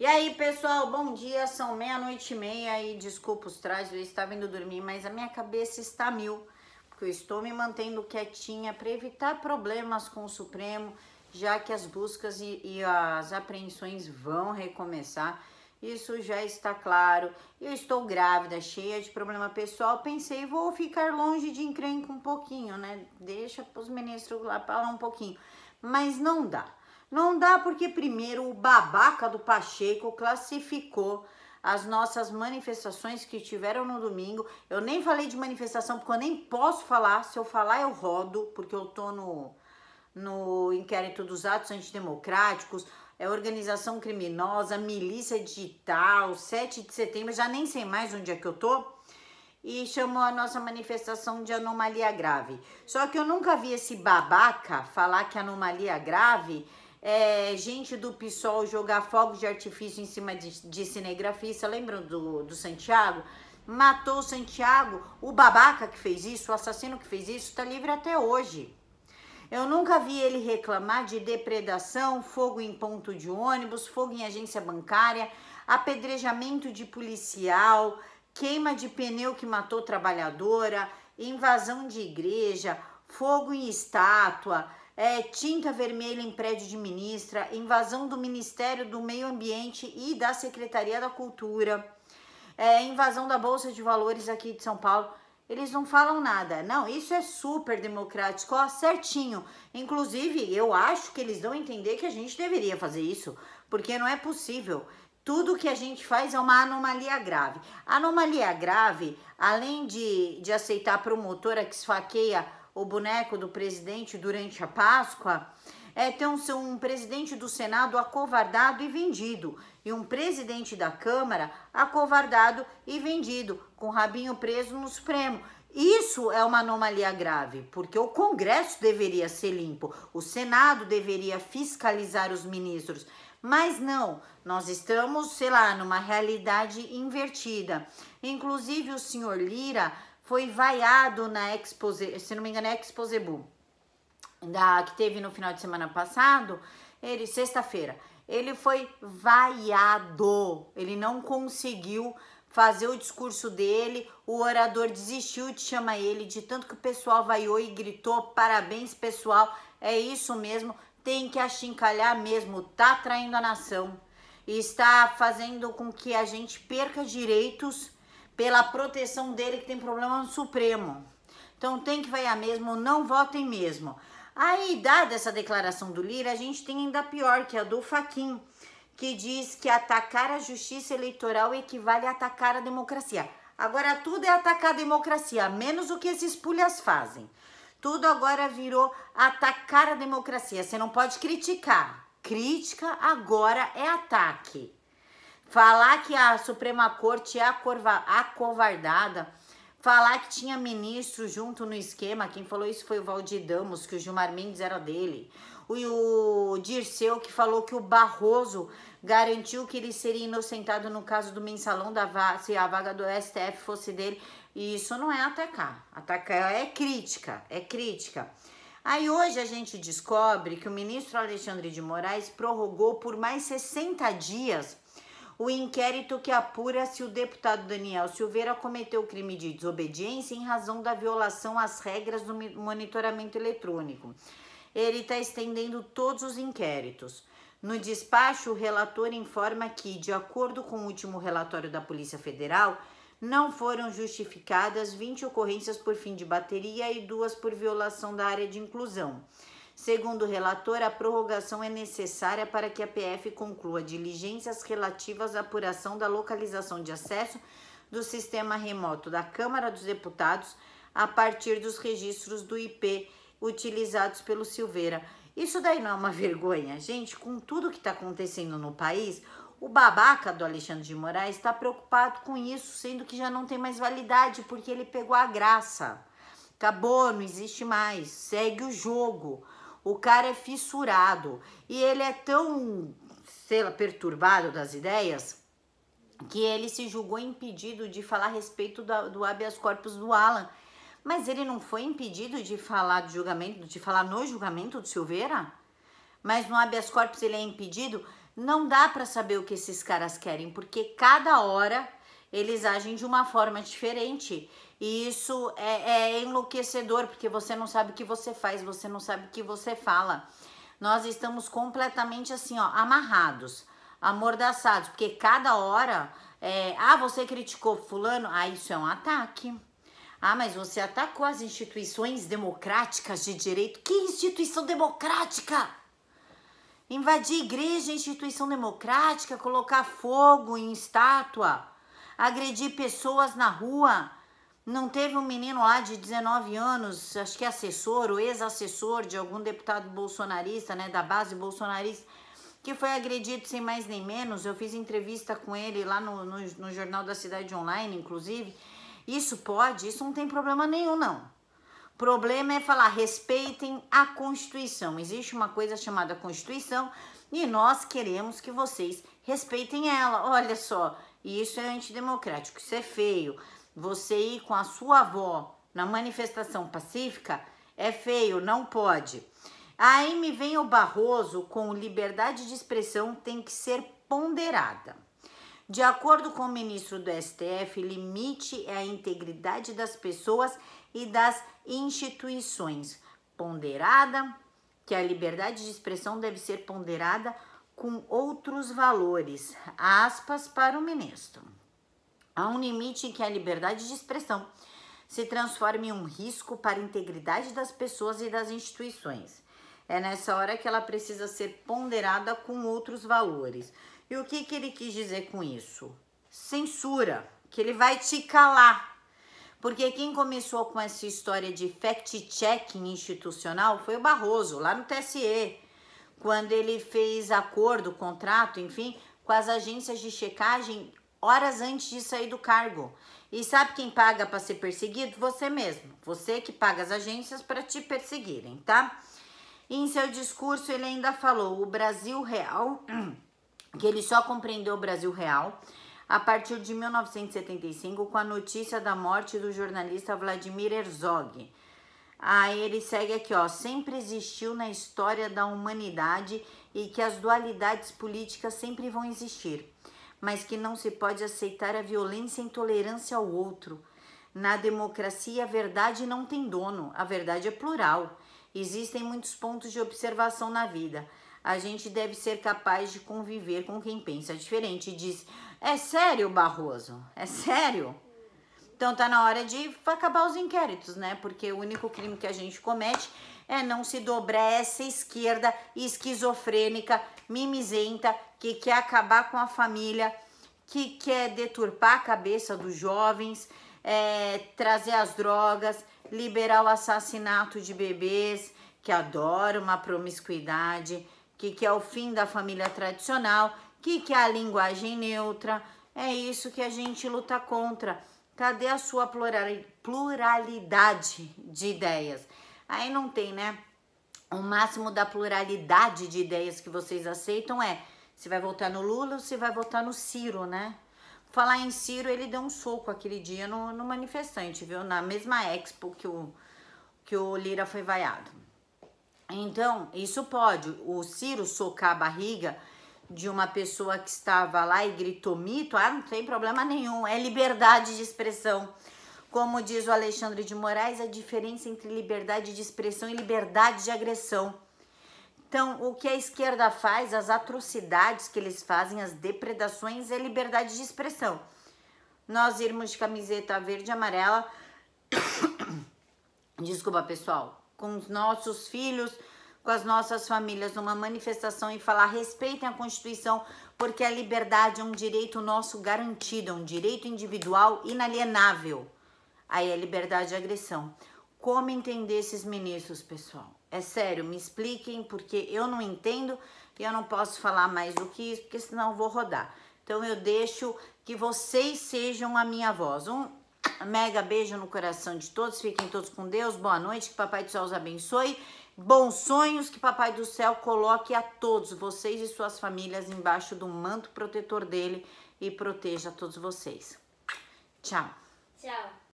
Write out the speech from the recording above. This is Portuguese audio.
E aí, pessoal, bom dia. São meia-noite e meia e desculpa os trás, eu estava indo dormir, mas a minha cabeça está mil, porque eu estou me mantendo quietinha para evitar problemas com o Supremo, já que as buscas e, e as apreensões vão recomeçar. Isso já está claro. Eu estou grávida, cheia de problema pessoal. Pensei, vou ficar longe de encrenca um pouquinho, né? Deixa os ministros lá falar um pouquinho. Mas não dá. Não dá porque primeiro o babaca do Pacheco classificou as nossas manifestações que tiveram no domingo. Eu nem falei de manifestação porque eu nem posso falar. Se eu falar, eu rodo, porque eu tô no, no inquérito dos atos antidemocráticos. É organização criminosa, milícia digital, 7 de setembro, já nem sei mais onde é que eu tô. E chamou a nossa manifestação de anomalia grave. Só que eu nunca vi esse babaca falar que anomalia grave é, gente do PSOL jogar fogos de artifício em cima de, de cinegrafista, lembram do, do Santiago? Matou o Santiago, o babaca que fez isso, o assassino que fez isso, está livre até hoje. Eu nunca vi ele reclamar de depredação, fogo em ponto de ônibus, fogo em agência bancária, apedrejamento de policial, queima de pneu que matou trabalhadora, invasão de igreja, fogo em estátua é, tinta vermelha em prédio de ministra, invasão do Ministério do Meio Ambiente e da Secretaria da Cultura, é, invasão da Bolsa de Valores aqui de São Paulo. Eles não falam nada. Não, isso é super democrático, ó, certinho. Inclusive, eu acho que eles dão entender que a gente deveria fazer isso, porque não é possível. Tudo que a gente faz é uma anomalia grave. Anomalia grave, além de, de aceitar a promotora que esfaqueia o boneco do presidente durante a Páscoa, é ter um, um presidente do Senado acovardado e vendido, e um presidente da Câmara acovardado e vendido, com o rabinho preso no Supremo. Isso é uma anomalia grave, porque o Congresso deveria ser limpo, o Senado deveria fiscalizar os ministros, mas não, nós estamos, sei lá, numa realidade invertida. Inclusive, o senhor Lira foi vaiado na Expose, se não me engano, é Exposebu, da, que teve no final de semana passado, ele, sexta-feira, ele foi vaiado, ele não conseguiu fazer o discurso dele, o orador desistiu de chamar ele, de tanto que o pessoal vaiou e gritou, parabéns pessoal, é isso mesmo, tem que achincalhar mesmo, tá traindo a nação, está fazendo com que a gente perca direitos pela proteção dele que tem problema no Supremo. Então tem que vaiar mesmo, não votem mesmo. Aí, dada essa declaração do Lira, a gente tem ainda pior, que é a do Faquin, que diz que atacar a justiça eleitoral equivale a atacar a democracia. Agora tudo é atacar a democracia, menos o que esses pulhas fazem. Tudo agora virou atacar a democracia. Você não pode criticar. Crítica agora é ataque falar que a Suprema Corte é acovardada, falar que tinha ministro junto no esquema, quem falou isso foi o Valdir Damos, que o Gilmar Mendes era dele, o Dirceu que falou que o Barroso garantiu que ele seria inocentado no caso do mensalão da vaga, se a vaga do STF fosse dele, e isso não é atacar, atacar é crítica, é crítica. Aí hoje a gente descobre que o ministro Alexandre de Moraes prorrogou por mais 60 dias o inquérito que apura se o deputado Daniel Silveira cometeu o crime de desobediência em razão da violação às regras do monitoramento eletrônico. Ele está estendendo todos os inquéritos. No despacho, o relator informa que, de acordo com o último relatório da Polícia Federal, não foram justificadas 20 ocorrências por fim de bateria e duas por violação da área de inclusão. Segundo o relator, a prorrogação é necessária para que a PF conclua diligências relativas à apuração da localização de acesso do sistema remoto da Câmara dos Deputados a partir dos registros do IP utilizados pelo Silveira. Isso daí não é uma vergonha, gente? Com tudo que está acontecendo no país, o babaca do Alexandre de Moraes está preocupado com isso, sendo que já não tem mais validade, porque ele pegou a graça. Acabou, não existe mais, segue o jogo. O cara é fissurado e ele é tão, sei lá, perturbado das ideias que ele se julgou impedido de falar a respeito do, do habeas corpus do Alan. Mas ele não foi impedido de falar do julgamento, de falar no julgamento do Silveira? Mas no habeas corpus ele é impedido? Não dá para saber o que esses caras querem, porque cada hora eles agem de uma forma diferente. E isso é, é enlouquecedor, porque você não sabe o que você faz, você não sabe o que você fala. Nós estamos completamente assim, ó, amarrados, amordaçados, porque cada hora. É, ah, você criticou Fulano? Ah, isso é um ataque. Ah, mas você atacou as instituições democráticas de direito. Que instituição democrática? Invadir igreja, é instituição democrática, colocar fogo em estátua agredir pessoas na rua. Não teve um menino lá de 19 anos, acho que assessor ou ex-assessor de algum deputado bolsonarista, né, da base bolsonarista, que foi agredido sem mais nem menos. Eu fiz entrevista com ele lá no, no, no Jornal da Cidade Online, inclusive. Isso pode, isso não tem problema nenhum, não. Problema é falar respeitem a Constituição. Existe uma coisa chamada Constituição e nós queremos que vocês respeitem ela. Olha só, e isso é antidemocrático, isso é feio. Você ir com a sua avó na manifestação pacífica é feio, não pode. Aí me vem o Barroso com liberdade de expressão tem que ser ponderada. De acordo com o ministro do STF, limite é a integridade das pessoas e das instituições. Ponderada, que a liberdade de expressão deve ser ponderada com outros valores, aspas para o ministro. Há um limite em que a liberdade de expressão se transforma em um risco para a integridade das pessoas e das instituições. É nessa hora que ela precisa ser ponderada com outros valores. E o que, que ele quis dizer com isso? Censura, que ele vai te calar. Porque quem começou com essa história de fact-checking institucional foi o Barroso, lá no TSE quando ele fez acordo, contrato, enfim, com as agências de checagem horas antes de sair do cargo. E sabe quem paga para ser perseguido? Você mesmo. Você que paga as agências para te perseguirem, tá? E em seu discurso, ele ainda falou: o Brasil real, que ele só compreendeu o Brasil real a partir de 1975, com a notícia da morte do jornalista Vladimir Herzog Aí ele segue aqui, ó, sempre existiu na história da humanidade e que as dualidades políticas sempre vão existir, mas que não se pode aceitar a violência e a intolerância ao outro. Na democracia, a verdade não tem dono, a verdade é plural. Existem muitos pontos de observação na vida. A gente deve ser capaz de conviver com quem pensa diferente. Diz: É sério, Barroso? É sério? Então tá na hora de acabar os inquéritos, né? Porque o único crime que a gente comete é não se dobrar essa esquerda esquizofrênica, mimizenta, que quer acabar com a família, que quer deturpar a cabeça dos jovens, é, trazer as drogas, liberar o assassinato de bebês, que adora uma promiscuidade, que quer o fim da família tradicional, que quer a linguagem neutra. É isso que a gente luta contra. Cadê a sua pluralidade de ideias? Aí não tem, né? O máximo da pluralidade de ideias que vocês aceitam é se vai votar no Lula ou se vai votar no Ciro, né? Falar em Ciro, ele deu um soco aquele dia no, no manifestante, viu? Na mesma expo que o, que o Lira foi vaiado. Então, isso pode. O Ciro socar a barriga de uma pessoa que estava lá e gritou mito, ah, não tem problema nenhum, é liberdade de expressão. Como diz o Alexandre de Moraes, a diferença entre liberdade de expressão e liberdade de agressão. Então, o que a esquerda faz, as atrocidades que eles fazem, as depredações, é liberdade de expressão. Nós irmos de camiseta verde e amarela, desculpa pessoal, com os nossos filhos, com as nossas famílias numa manifestação e falar: respeitem a Constituição, porque a liberdade é um direito nosso garantido, é um direito individual inalienável. Aí é liberdade de agressão. Como entender esses ministros, pessoal? É sério, me expliquem, porque eu não entendo e eu não posso falar mais do que isso, porque senão eu vou rodar. Então eu deixo que vocês sejam a minha voz. Um mega beijo no coração de todos, fiquem todos com Deus, boa noite, que Papai do Céu os abençoe. Bons sonhos que Papai do Céu coloque a todos vocês e suas famílias embaixo do manto protetor dele e proteja todos vocês. Tchau. Tchau.